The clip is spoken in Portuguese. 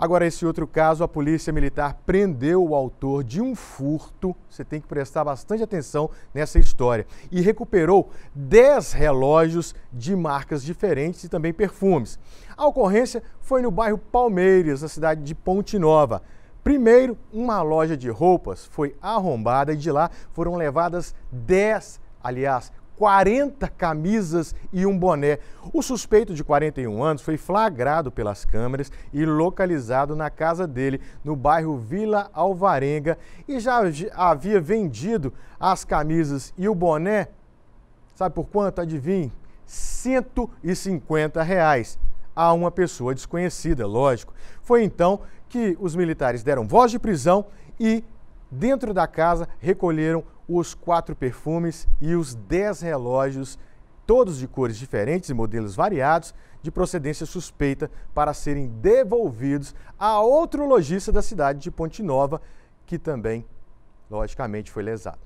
Agora, esse outro caso, a Polícia Militar prendeu o autor de um furto. Você tem que prestar bastante atenção nessa história. E recuperou 10 relógios de marcas diferentes e também perfumes. A ocorrência foi no bairro Palmeiras, na cidade de Ponte Nova. Primeiro, uma loja de roupas foi arrombada e de lá foram levadas 10, aliás, 40 camisas e um boné. O suspeito de 41 anos foi flagrado pelas câmeras e localizado na casa dele, no bairro Vila Alvarenga, e já havia vendido as camisas e o boné, sabe por quanto? Adivinhe? 150 reais a uma pessoa desconhecida, lógico. Foi então que os militares deram voz de prisão e, dentro da casa, recolheram os quatro perfumes e os dez relógios, todos de cores diferentes e modelos variados, de procedência suspeita, para serem devolvidos a outro lojista da cidade de Ponte Nova, que também, logicamente, foi lesado.